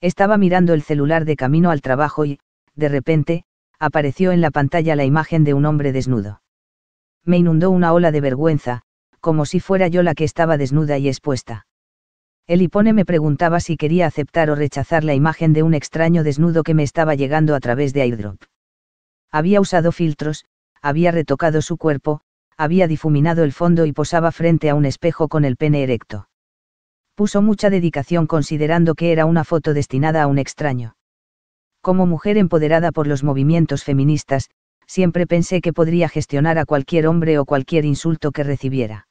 Estaba mirando el celular de camino al trabajo y, de repente, apareció en la pantalla la imagen de un hombre desnudo. Me inundó una ola de vergüenza, como si fuera yo la que estaba desnuda y expuesta. El hipone me preguntaba si quería aceptar o rechazar la imagen de un extraño desnudo que me estaba llegando a través de airdrop. Había usado filtros, había retocado su cuerpo, había difuminado el fondo y posaba frente a un espejo con el pene erecto puso mucha dedicación considerando que era una foto destinada a un extraño. Como mujer empoderada por los movimientos feministas, siempre pensé que podría gestionar a cualquier hombre o cualquier insulto que recibiera.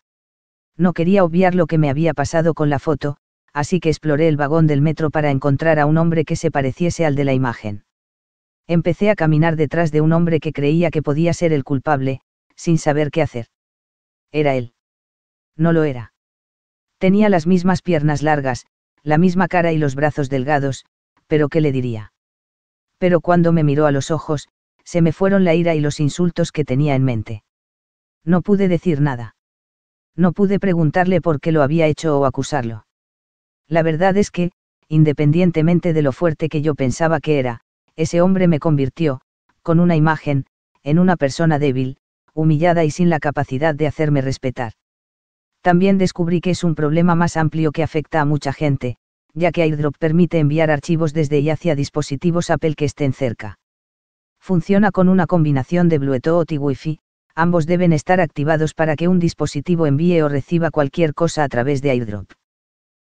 No quería obviar lo que me había pasado con la foto, así que exploré el vagón del metro para encontrar a un hombre que se pareciese al de la imagen. Empecé a caminar detrás de un hombre que creía que podía ser el culpable, sin saber qué hacer. Era él. No lo era. Tenía las mismas piernas largas, la misma cara y los brazos delgados, pero ¿qué le diría? Pero cuando me miró a los ojos, se me fueron la ira y los insultos que tenía en mente. No pude decir nada. No pude preguntarle por qué lo había hecho o acusarlo. La verdad es que, independientemente de lo fuerte que yo pensaba que era, ese hombre me convirtió, con una imagen, en una persona débil, humillada y sin la capacidad de hacerme respetar también descubrí que es un problema más amplio que afecta a mucha gente, ya que airdrop permite enviar archivos desde y hacia dispositivos Apple que estén cerca. Funciona con una combinación de Bluetooth y Wi-Fi, ambos deben estar activados para que un dispositivo envíe o reciba cualquier cosa a través de airdrop.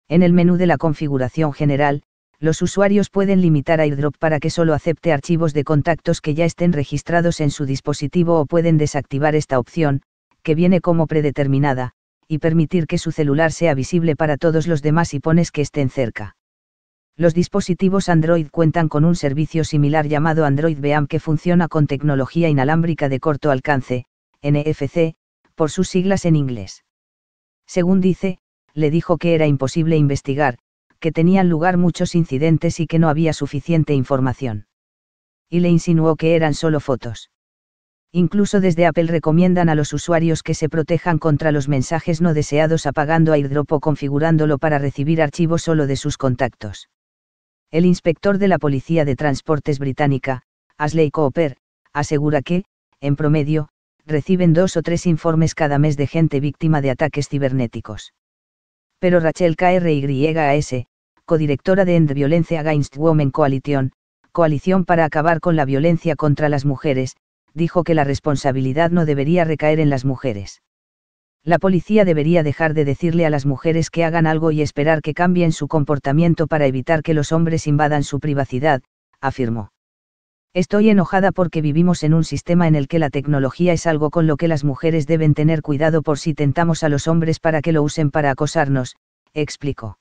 En el menú de la configuración general, los usuarios pueden limitar airdrop para que solo acepte archivos de contactos que ya estén registrados en su dispositivo o pueden desactivar esta opción, que viene como predeterminada, y permitir que su celular sea visible para todos los demás y pones que estén cerca. Los dispositivos Android cuentan con un servicio similar llamado Android Beam que funciona con tecnología inalámbrica de corto alcance, NFC, por sus siglas en inglés. Según dice, le dijo que era imposible investigar, que tenían lugar muchos incidentes y que no había suficiente información. Y le insinuó que eran solo fotos. Incluso desde Apple recomiendan a los usuarios que se protejan contra los mensajes no deseados apagando airdrop o configurándolo para recibir archivos solo de sus contactos. El inspector de la Policía de Transportes británica, Ashley Cooper, asegura que, en promedio, reciben dos o tres informes cada mes de gente víctima de ataques cibernéticos. Pero Rachel KRYAS, codirectora de End Violence Against Women Coalition, Coalición para acabar con la violencia contra las mujeres, dijo que la responsabilidad no debería recaer en las mujeres. La policía debería dejar de decirle a las mujeres que hagan algo y esperar que cambien su comportamiento para evitar que los hombres invadan su privacidad, afirmó. Estoy enojada porque vivimos en un sistema en el que la tecnología es algo con lo que las mujeres deben tener cuidado por si tentamos a los hombres para que lo usen para acosarnos, explicó.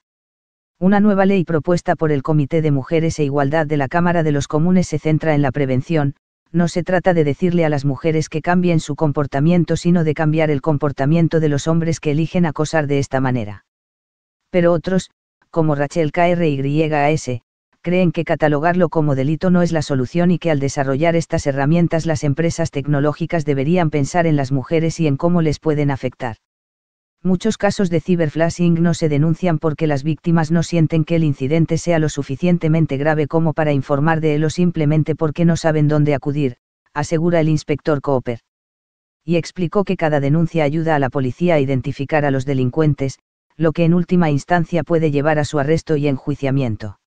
Una nueva ley propuesta por el Comité de Mujeres e Igualdad de la Cámara de los Comunes se centra en la prevención, no se trata de decirle a las mujeres que cambien su comportamiento, sino de cambiar el comportamiento de los hombres que eligen acosar de esta manera. Pero otros, como Rachel KRYAS, creen que catalogarlo como delito no es la solución y que al desarrollar estas herramientas las empresas tecnológicas deberían pensar en las mujeres y en cómo les pueden afectar. Muchos casos de ciberflashing no se denuncian porque las víctimas no sienten que el incidente sea lo suficientemente grave como para informar de él o simplemente porque no saben dónde acudir, asegura el inspector Cooper. Y explicó que cada denuncia ayuda a la policía a identificar a los delincuentes, lo que en última instancia puede llevar a su arresto y enjuiciamiento.